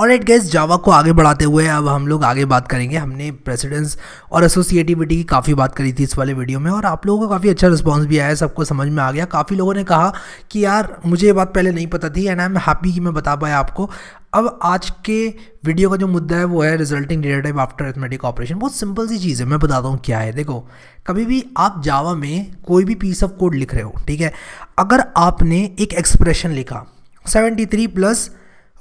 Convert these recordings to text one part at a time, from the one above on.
और eight gas जावा को आगे बढ़ाते हुए अब हम लोग आगे बात करेंगे हमने प्रेसिडेंस और एसोसिएटिविटी की काफ़ी बात करी थी इस वाले वीडियो में और आप लोगों का काफ़ी अच्छा रिस्पॉन्स भी आया सबको समझ में आ गया काफ़ी लोगों ने कहा कि यार मुझे ये बात पहले नहीं पता थी एंड आई एम हैप्पी कि मैं बता पाया आपको अब आज के वीडियो का जो मुद्दा है वो है resulting data after arithmetic operation बहुत सिंपल सी चीज़ है मैं बताता हूँ क्या है देखो कभी भी आप जावा में कोई भी पीस ऑफ कोड लिख रहे हो ठीक है अगर आपने एक एक्सप्रेशन लिखा seventy three plus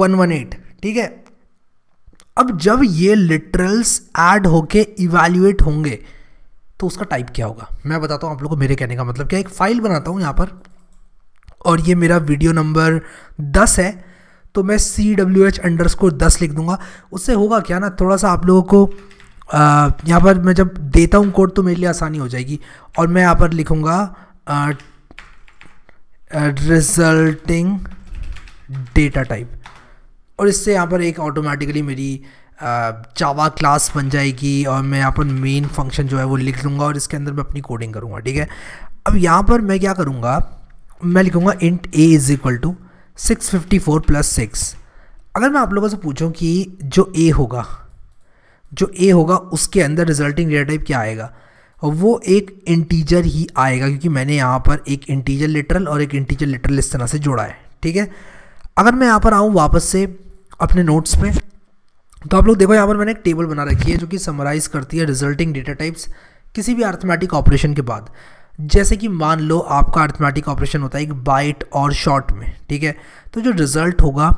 one one eight ठीक है अब जब ये लिटरल्स ऐड होके इवेल्यूएट होंगे तो उसका टाइप क्या होगा मैं बताता हूँ आप लोगों को मेरे कहने का मतलब क्या एक फ़ाइल बनाता हूँ यहाँ पर और ये मेरा वीडियो नंबर दस है तो मैं C W H underscore दस लिख दूंगा उससे होगा क्या ना थोड़ा सा आप लोगों को यहाँ पर मैं जब देता हूँ कोड तो मेरे लिए आसानी हो जाएगी और मैं यहाँ पर लिखूँगा रिजल्टिंग डेटा टाइप और इससे यहाँ पर एक ऑटोमेटिकली मेरी चावा क्लास बन जाएगी और मैं यहाँ पर मेन फंक्शन जो है वो लिख लूँगा और इसके अंदर मैं अपनी कोडिंग करूँगा ठीक है अब यहाँ पर मैं क्या करूँगा मैं लिखूँगा int A is equal to six fifty four plus six अगर मैं आप लोगों से पूछूँ कि जो ए होगा जो ए होगा उसके अंदर रिजल्टिंग डेटा टाइप क्या आएगा और वो एक इंटीजर ही आएगा क्योंकि मैंने यहाँ पर एक इंटीजर लिटरल और एक इंटीजर लिटरल इस तरह से जोड़ा है ठीक है अगर मैं यहाँ पर आऊँ वापस से अपने नोट्स में तो आप लोग देखो यहाँ पर मैंने एक टेबल बना रखी है जो कि समराइज करती है रिजल्टिंग डेटा टाइप्स किसी भी अर्थमेटिक ऑपरेशन के बाद जैसे कि मान लो आपका अर्थमेटिक ऑपरेशन होता है एक बाइट और शॉर्ट में ठीक है तो जो रिजल्ट होगा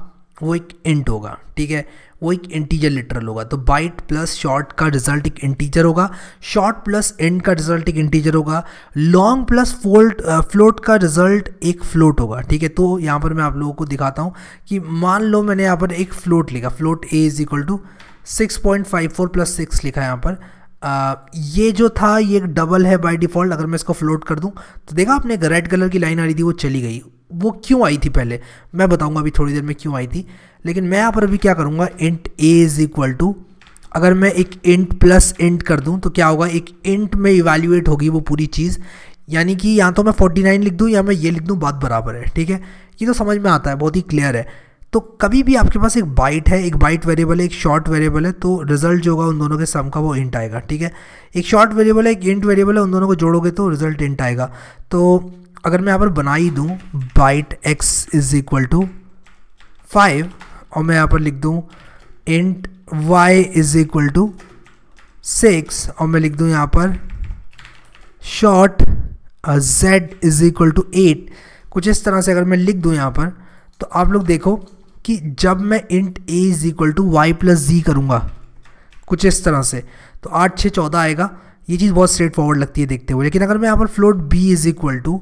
वो एक इंट होगा ठीक है वो एक इंटीजर लिटरल होगा तो बाइट प्लस शॉर्ट का रिजल्ट एक इंटीजर होगा शॉर्ट प्लस एंड का रिजल्ट एक इंटीजर होगा लॉन्ग प्लस फोल्ट फ्लोट का रिजल्ट एक फ्लोट होगा ठीक है तो यहाँ पर मैं आप लोगों को दिखाता हूँ कि मान लो मैंने यहाँ पर एक फ्लोट लिखा float A is equal to six point five four plus six लिखा यहाँ पर आ, ये जो था ये एक डबल है बाय डिफ़ॉल्ट अगर मैं इसको फ्लोट कर दूं तो देखा आपने रेड कलर की लाइन आ रही थी वो चली गई वो क्यों आई थी पहले मैं बताऊंगा अभी थोड़ी देर में क्यों आई थी लेकिन मैं यहाँ पर अभी क्या करूँगा int A is equal to अगर मैं एक इंट प्लस इंट कर दूँ तो क्या होगा एक इंट में इवेल्यूएट होगी वो पूरी चीज़ यानी कि या तो मैं 49 लिख दूँ या मैं ये लिख दूँ बात बराबर है ठीक है ये तो समझ में आता है बहुत ही क्लियर है तो कभी भी आपके पास एक बाइट है एक बाइट वेरिएबल है एक शॉर्ट वेरिएबल है तो रिजल्ट जो होगा उन दोनों के सम का वो इंट आएगा ठीक है एक शॉर्ट वेरिएबल है एक इंट वेरिएबल है उन दोनों को जोड़ोगे तो रिजल्ट इंट आएगा तो अगर मैं यहाँ पर बना ही दूँ byte X is equal to five और मैं यहाँ पर लिख दूँ int Y is equal to six और मैं लिख दूँ यहाँ पर short Z is equal to eight कुछ इस तरह से अगर मैं लिख दूँ यहाँ पर तो आप लोग देखो कि जब मैं int A is equal to Y plus G करूँगा कुछ इस तरह से तो आठ छः चौदह आएगा ये चीज़ बहुत स्ट्रेट फॉरवर्ड लगती है देखते हुए लेकिन अगर मैं यहाँ पर float B is equal to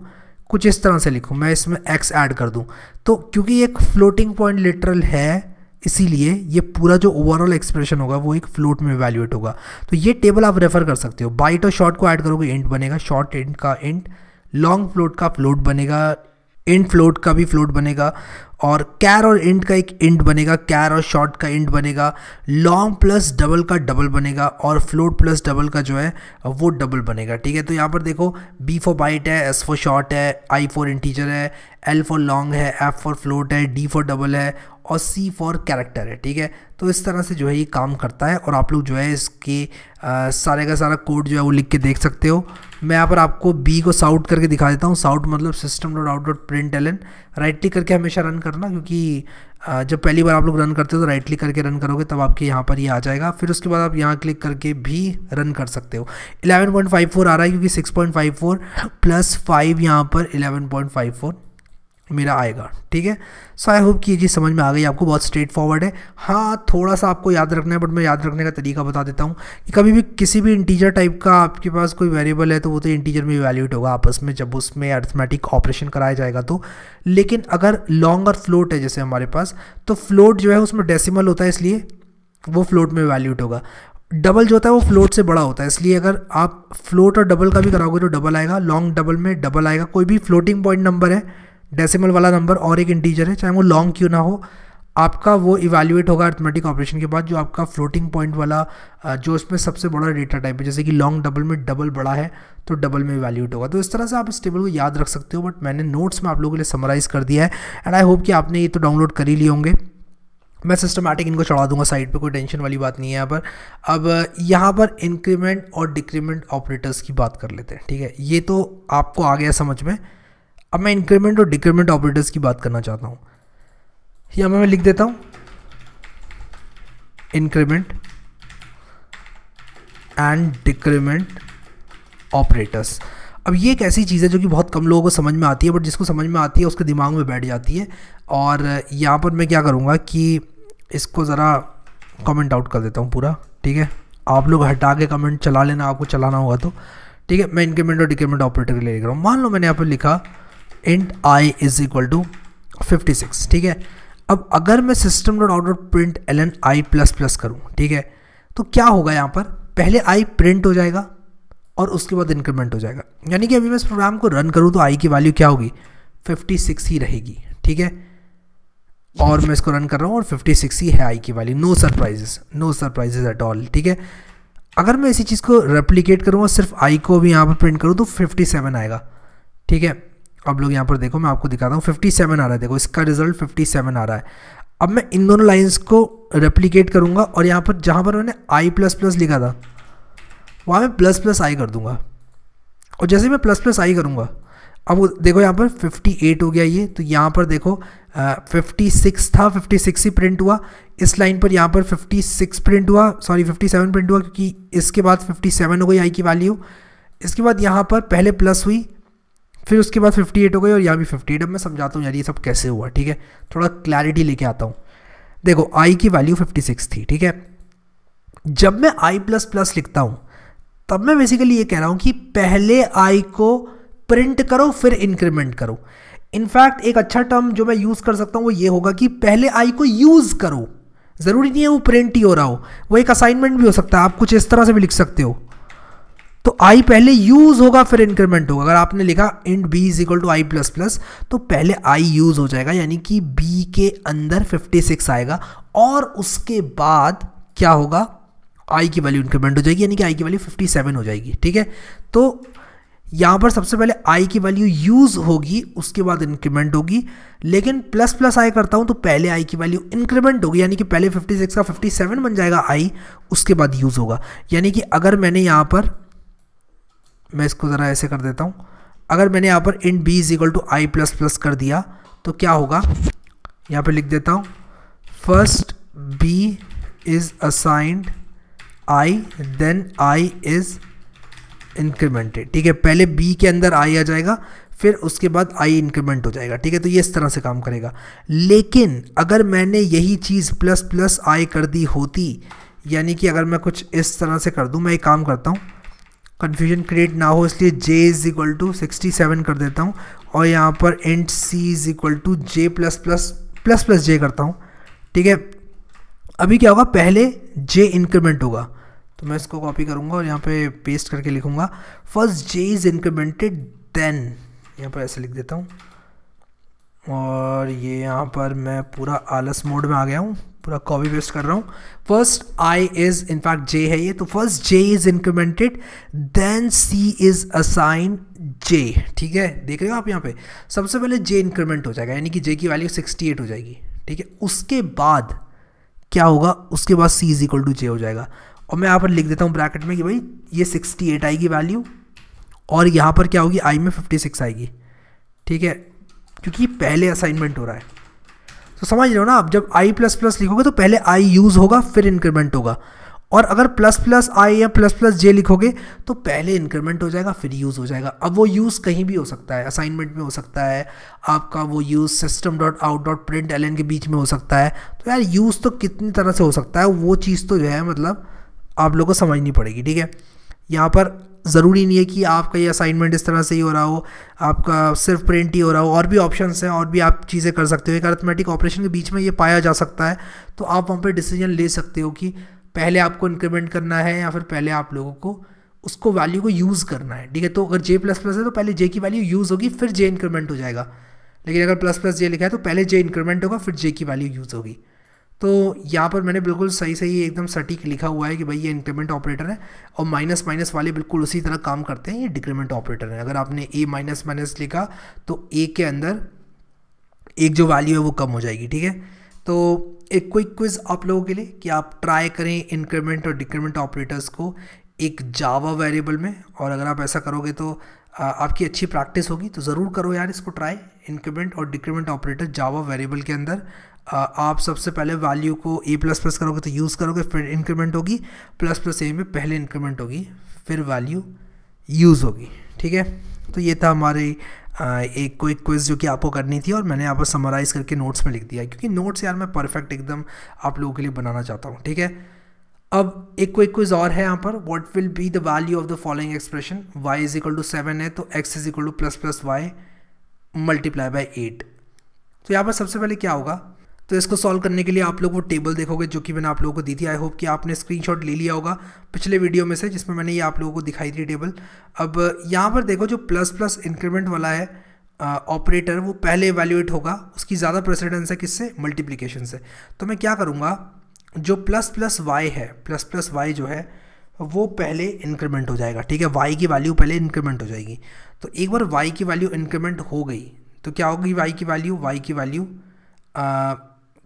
कुछ इस तरह से लिखूँ मैं इसमें एक्स ऐड कर दूँ तो क्योंकि एक फ्लोटिंग पॉइंट लिटरल है इसीलिए ये पूरा जो ओवरऑल एक्सप्रेशन होगा वो एक फ्लोट में वैल्यूएट होगा तो ये टेबल आप रेफर कर सकते हो बाइट और शॉर्ट को ऐड करोगे इंट बनेगा शॉर्ट इंट का इंट लॉन्ग फ्लोट का फ्लोट बनेगा इंट फ्लोट का भी फ्लोट बनेगा और कैर और इंट का एक इंट बनेगा कैर और शॉर्ट का इंट बनेगा लॉन्ग प्लस डबल का डबल बनेगा और फ्लोट प्लस डबल का जो है वो डबल बनेगा ठीक है तो यहाँ पर देखो बी फॉर बाइट है एस फॉर शॉर्ट है आई फॉर इंटीजर है एल फॉर लॉन्ग है एफ फॉर फ्लोट है डी फॉर डबल है और सी फॉर कैरेक्टर है ठीक है तो इस तरह से जो है ये काम करता है और आप लोग जो है इसके आ, सारे का सारा कोड जो है वो लिख के देख सकते हो मैं यहाँ पर आपको बी को साउट करके दिखा देता हूँ साउट मतलब system dot out dot print L N right click करके हमेशा रन करना क्योंकि आ, जब पहली बार आप लोग रन करते हो तो राइट क्लिक करके रन करोगे तब आपके यहाँ पर ये यह आ जाएगा फिर उसके बाद आप यहाँ क्लिक करके भी रन कर सकते हो 11.54 आ रहा है क्योंकि 6.54 प्लस 5 यहाँ पर 11.54 मेरा आएगा ठीक है सो आई होप कि ये चीज़ समझ में आ गई आपको बहुत स्ट्रेट फॉरवर्ड है हाँ थोड़ा सा आपको याद रखना है बट मैं याद रखने का तरीका बता देता हूँ कि कभी भी किसी भी इंटीजर टाइप का आपके पास कोई वेरिएबल है तो वो तो इंटीजर में वैल्यूट होगा आपस में जब उसमें अर्थमेटिक ऑपरेशन कराया जाएगा तो लेकिन अगर लॉन्ग और फ्लोट है जैसे हमारे पास तो फ्लोट जो है उसमें डेसिमल होता है इसलिए वो फ्लोट में वैल्यूट होगा डबल जो होता है वो फ्लोट से बड़ा होता है इसलिए अगर आप फ्लोट और डबल का भी कराओगे तो डबल आएगा लॉन्ग डबल में डबल आएगा कोई भी फ्लोटिंग पॉइंट नंबर है डेसिमल वाला नंबर और एक इंटीजर है चाहे वो लॉन्ग क्यों ना हो आपका वो इवेल्यूएट होगा अर्थमेटिक ऑपरेशन के बाद जो आपका फ्लोटिंग पॉइंट वाला जो उसमें सबसे बड़ा डेटा टाइप है जैसे कि लॉन्ग डबल में डबल बड़ा है तो डबल में इवेल्यूएट होगा तो इस तरह से आप इस टेबल को याद रख सकते हो बट मैंने नोट्स में आप लोगों के लिए समराइज कर दिया है एंड आई होप कि आपने ये तो डाउनलोड कर ही लिए होंगे मैं सिस्टमैटिक इनको चढ़ा दूंगा साइड पे कोई टेंशन वाली बात नहीं है यहाँ पर अब यहाँ पर इंक्रीमेंट और डिक्रीमेंट ऑपरेटर्स की बात कर लेते हैं ठीक है ये तो आपको आ गया समझ में अब मैं इंक्रीमेंट और डिक्रीमेंट ऑपरेटर्स की बात करना चाहता हूँ यहाँ मैं लिख देता हूँ इंक्रीमेंट एंड डिक्रीमेंट ऑपरेटर्स अब ये एक ऐसी चीज़ है जो कि बहुत कम लोगों को समझ में आती है बट जिसको समझ में आती है उसके दिमाग में बैठ जाती है और यहाँ पर मैं क्या करूँगा कि इसको ज़रा कमेंट आउट कर देता हूँ पूरा ठीक है आप लोग हटा के कमेंट चला लेना आपको चलाना होगा तो ठीक है मैं इंक्रीमेंट और डिक्रीमेंट ऑपरेटर के लिए लिख रहा हूँ मान लो मैंने यहाँ पर लिखा int I is equal to fifty six ठीक है अब अगर मैं system dot out dot print L N I plus plus करूँ ठीक है तो क्या होगा यहाँ पर पहले आई प्रिंट हो जाएगा और उसके बाद इंक्रीमेंट हो जाएगा यानी कि अभी मैं इस प्रोग्राम को रन करूँ तो आई की वैल्यू क्या होगी फिफ्टी सिक्स ही रहेगी ठीक है और मैं इसको रन कर रहा हूँ और फिफ्टी सिक्स ही है आई की value no surprises no surprises at all ठीक है अगर मैं इसी चीज़ को रेप्लीकेट करूँ और सिर्फ आई को भी यहाँ पर प्रिंट करूँ तो फिफ्टी सेवन आएगा ठीक है अब लोग यहाँ पर देखो मैं आपको दिखाता हूँ 57 आ रहा है देखो इसका रिजल्ट 57 आ रहा है अब मैं इन दोनों लाइंस को रेप्लीकेट करूँगा और यहाँ पर जहाँ पर मैंने आई प्लस प्लस लिखा था वहाँ मैं प्लस प्लस आई कर दूँगा और जैसे मैं प्लस प्लस आई करूँगा अब देखो यहाँ पर 58 हो गया ये तो यहाँ पर देखो आ, 56 था 56 ही प्रिंट हुआ इस लाइन पर यहाँ पर 56 प्रिंट हुआ सॉरी 57 प्रिंट हुआ क्योंकि इसके बाद 57 हो गई आई की वैल्यू इसके बाद यहाँ पर पहले प्लस हुई फिर उसके बाद 58 हो गई और यहाँ भी 58 अब मैं समझाता हूँ यार ये सब कैसे हुआ ठीक है थोड़ा क्लैरिटी लेके आता हूँ देखो आई की वैल्यू 56 थी ठीक है जब मैं आई प्लस प्लस लिखता हूँ तब मैं बेसिकली ये कह रहा हूँ कि पहले आई को प्रिंट करो फिर इंक्रीमेंट करो इनफैक्ट एक अच्छा टर्म जो मैं यूज़ कर सकता हूँ वो ये होगा कि पहले आई को यूज़ करो ज़रूरी नहीं है वो प्रिंट ही हो रहा हो वो एक असाइनमेंट भी हो सकता है आप कुछ इस तरह से भी लिख सकते हो तो आई पहले यूज होगा फिर इंक्रीमेंट होगा अगर आपने लिखा int B is equal to I plus plus तो पहले आई यूज हो जाएगा यानी कि बी के अंदर 56 आएगा और उसके बाद क्या होगा आई की वैल्यू इंक्रीमेंट हो जाएगी यानी कि आई की वैल्यू 57 हो जाएगी ठीक है तो यहां पर सबसे पहले आई की वैल्यू यूज होगी उसके बाद इंक्रीमेंट होगी लेकिन प्लस प्लस आई करता हूँ तो पहले आई की वैल्यू इंक्रीमेंट होगी यानी कि पहले 56 का 57 बन जाएगा आई उसके बाद यूज़ होगा यानी कि अगर मैंने यहां पर मैं इसको ज़रा ऐसे कर देता हूँ अगर मैंने यहाँ पर in B is equal to I plus plus कर दिया तो क्या होगा यहाँ पे लिख देता हूँ first B is assigned I then I is incremented ठीक है पहले बी के अंदर आई आ जाएगा फिर उसके बाद आई इंक्रीमेंट हो जाएगा ठीक है तो ये इस तरह से काम करेगा लेकिन अगर मैंने यही चीज़ प्लस प्लस आई कर दी होती यानी कि अगर मैं कुछ इस तरह से कर दूँ मैं एक काम करता हूँ कन्फ्यूजन क्रिएट ना हो इसलिए J is equal to sixty seven कर देता हूँ और यहाँ पर and C is equal to J plus plus plus plus J करता हूँ ठीक है अभी क्या होगा पहले जे इंक्रीमेंट होगा तो मैं इसको कॉपी करूँगा और यहाँ पे पेस्ट करके लिखूँगा first J is incremented then यहाँ पर ऐसे लिख देता हूँ और ये यहाँ पर मैं पूरा आलस मोड में आ गया हूँ पूरा कॉपी पेस्ट कर रहा हूँ first I is in fact J है ये तो first J is incremented then C is assign J ठीक है देख रहे हो आप यहाँ पे सबसे पहले जे इंक्रीमेंट हो जाएगा यानी कि जे की वैल्यू 68 हो जाएगी ठीक है उसके बाद क्या होगा उसके बाद C is equal to J हो जाएगा और मैं यहाँ पर लिख देता हूँ ब्रैकेट में कि भाई ये 68 आएगी वैल्यू और यहाँ पर क्या होगी आई में 56 आएगी ठीक है क्योंकि पहले असाइनमेंट हो रहा है तो समझ रहे हो ना आप जब आई प्लस प्लस लिखोगे तो पहले आई यूज़ होगा फिर इंक्रीमेंट होगा और अगर प्लस प्लस आई या प्लस प्लस जे लिखोगे तो पहले इंक्रीमेंट हो जाएगा फिर यूज़ हो जाएगा अब वो यूज़ कहीं भी हो सकता है असाइनमेंट में हो सकता है आपका वो use system dot out dot print L के बीच में हो सकता है तो यार यूज़ तो कितनी तरह से हो सकता है वो चीज़ तो जो है मतलब आप लोग को समझनी पड़ेगी ठीक है यहाँ पर ज़रूरी नहीं है कि आपका ये असाइनमेंट इस तरह से ही हो रहा हो आपका सिर्फ प्रिंट ही हो रहा हो और भी ऑप्शन हैं और भी आप चीज़ें कर सकते हो एक अर्थमेटिक ऑपरेशन के बीच में ये पाया जा सकता है तो आप वहाँ पर डिसीजन ले सकते हो कि पहले आपको इंक्रीमेंट करना है या फिर पहले आप लोगों को उसको वैल्यू को यूज़ करना है ठीक है तो अगर जे प्लस प्लस है तो पहले जे की वैल्यू यूज़ होगी फिर जे इंक्रीमेंट हो जाएगा लेकिन अगर प्लस प्लस जे लिखा है तो पहले जे इंक्रीमेंट होगा फिर जे की वैल्यू यूज़ होगी तो यहाँ पर मैंने बिल्कुल सही सही एकदम सटीक लिखा हुआ है कि भाई ये इंक्रीमेंट ऑपरेटर है और माइनस माइनस वाले बिल्कुल उसी तरह काम करते हैं ये डिक्रीमेंट ऑपरेटर है अगर आपने ए माइनस माइनस लिखा तो ए के अंदर एक जो वैल्यू है वो कम हो जाएगी ठीक है तो एक क्विक क्विज आप लोगों के लिए कि आप ट्राई करें इंक्रीमेंट और डिक्रीमेंट ऑपरेटर्स को एक जावा वेरिएबल में और अगर आप ऐसा करोगे तो आपकी अच्छी प्रैक्टिस होगी तो ज़रूर करो यार इसको ट्राई इंक्रीमेंट और डिक्रीमेंट ऑपरेटर जावा वेरिएबल के अंदर आप सबसे पहले वैल्यू को ए प्लस प्लस करोगे तो यूज़ करोगे फिर इंक्रीमेंट होगी प्लस प्लस ए में पहले इंक्रीमेंट होगी फिर वैल्यू यूज़ होगी ठीक है तो ये था हमारे एक कोई क्विज जो कि आपको करनी थी और मैंने आपको समराइज़ करके नोट्स में लिख दिया क्योंकि नोट्स यार मैं परफेक्ट एकदम आप लोगों के लिए बनाना चाहता हूँ ठीक है अब एक कोई क्विज और है यहाँ पर what will be the value of the following expression Y is equal to seven है तो X is equal to plus plus Y multiply by eight तो यहाँ पर सबसे पहले क्या होगा तो इसको सॉल्व करने के लिए आप लोग वो टेबल देखोगे जो कि मैंने आप लोगों को दी थी आई होप कि आपने स्क्रीनशॉट ले लिया होगा पिछले वीडियो में से जिसमें मैंने ये आप लोगों को दिखाई थी टेबल अब यहाँ पर देखो जो प्लस प्लस इंक्रीमेंट वाला है ऑपरेटर वो पहले एवेल्यूएट होगा उसकी ज़्यादा प्रेसिडेंस है किससे मल्टीप्लीकेशन से तो मैं क्या करूँगा जो प्लस प्लस वाई है प्लस प्लस वाई जो है वो पहले इंक्रीमेंट हो जाएगा ठीक है वाई की वैल्यू पहले इंक्रीमेंट हो जाएगी तो एक बार वाई की वैल्यू इंक्रीमेंट हो गई तो क्या होगी वाई की वैल्यू वाई की वैल्यू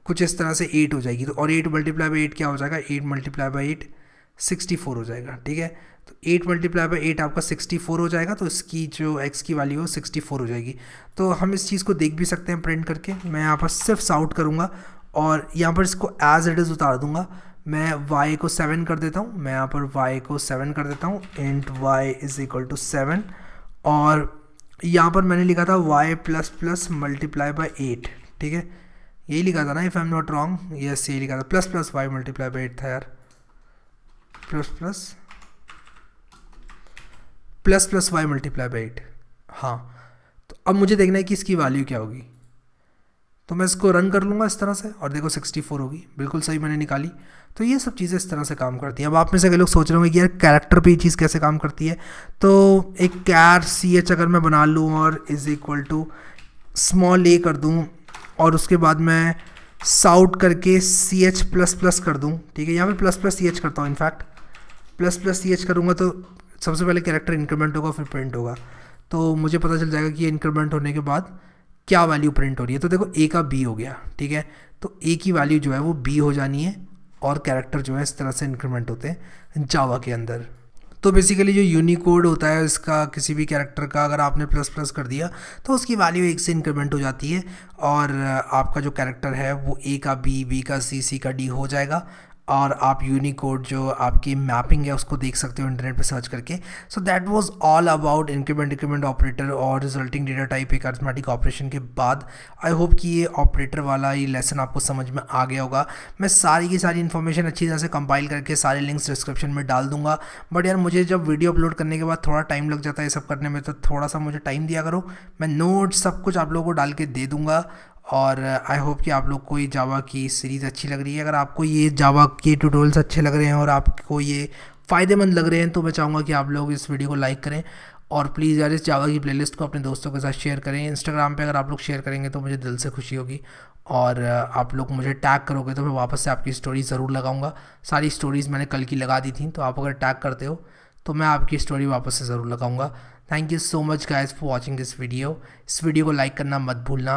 कुछ इस तरह से एट हो जाएगी तो और एट मल्टीप्लाई बाई एट क्या हो जाएगा eight multiply by eight sixty four हो जाएगा ठीक है तो एट मल्टीप्लाई बाई एट आपका सिक्सटी फोर हो जाएगा तो इसकी जो एक्स की वैल्यू है सिक्सटी फोर हो जाएगी तो हम इस चीज़ को देख भी सकते हैं प्रिंट करके मैं यहाँ पर सिर्फ साउट करूँगा और यहाँ पर इसको एज इट इज़ उतार दूँगा मैं वाई को सेवन कर देता हूँ मैं यहाँ पर वाई को सेवन कर देता हूँ and Y is equal to seven और यहाँ पर मैंने लिखा था Y plus plus multiply by eight ठीक है यही लिखा था ना if I am not wrong yes यही लिखा था plus plus Y multiply by eight था यार plus plus plus plus Y multiply by eight हाँ तो अब मुझे देखना है कि इसकी वैल्यू क्या होगी तो मैं इसको रन कर लूँगा इस तरह से और देखो 64 होगी बिल्कुल सही मैंने निकाली तो ये सब चीज़ें इस तरह से काम करती हैं अब आप में से कई लोग सोच रहे होंगे कि यार कैरेक्टर पे ये चीज़ कैसे काम करती है तो एक कैर सी एच अगर मैं बना लूँ और is equal to small A कर दूँ और उसके बाद मैं साउट करके सी एच प्लस प्लस कर दूँ ठीक है यहाँ पे प्लस प्लस सी एच करता हूँ in fact plus plus C H करूँगा तो सबसे पहले कैरेक्टर इंक्रीमेंट होगा फिर प्रिंट होगा तो मुझे पता चल जाएगा कि इंक्रीमेंट होने के बाद क्या वैल्यू प्रिंट हो रही है तो देखो ए का बी हो गया ठीक है तो ए की वैल्यू जो है वो बी हो जानी है और कैरेक्टर जो है इस तरह से इंक्रीमेंट होते हैं जावा के अंदर तो बेसिकली जो यूनिकोड होता है इसका किसी भी कैरेक्टर का अगर आपने प्लस प्लस कर दिया तो उसकी वैल्यू एक से इंक्रीमेंट हो जाती है और आपका जो कैरेक्टर है वो ए का बी बी का सी सी का डी हो जाएगा और आप यूनिकोड जो आपकी मैपिंग है उसको देख सकते हो इंटरनेट पे सर्च करके so that was all about increment decrement operator और रिजल्टिंग डेटा टाइप एक अर्थमेटिक ऑपरेशन के बाद आई होप कि ये ऑपरेटर वाला ये लेसन आपको समझ में आ गया होगा मैं सारी की सारी इन्फॉर्मेशन अच्छी तरह से कंपाइल करके सारे लिंक्स डिस्क्रिप्शन में डाल दूंगा बट यार मुझे जब वीडियो अपलोड करने के बाद थोड़ा टाइम लग जाता है ये सब करने में तो थोड़ा सा मुझे टाइम दिया करो मैं नोट्स सब कुछ आप लोगों को डाल के दे दूंगा और आई होप कि आप लोग को ये जावा की सीरीज़ अच्छी लग रही है अगर आपको ये जावा के ट्यूटोरियल्स अच्छे लग रहे हैं और आपको ये फ़ायदेमंद लग रहे हैं तो मैं चाहूँगा कि आप लोग इस वीडियो को लाइक करें और प्लीज़ यार इस जावा की प्लेलिस्ट को अपने दोस्तों के साथ शेयर करें इंस्टाग्राम पे अगर आप लोग शेयर करेंगे तो मुझे दिल से खुशी होगी और आप लोग मुझे टैग करोगे तो मैं वापस से आपकी स्टोरी ज़रूर लगाऊंगा सारी स्टोरीज़ मैंने कल की लगा दी थी तो आप अगर टैग करते हो तो मैं आपकी स्टोरी वापस से ज़रूर लगाऊंगा thank you so much guys for watching this video इस वीडियो को लाइक करना मत भूलना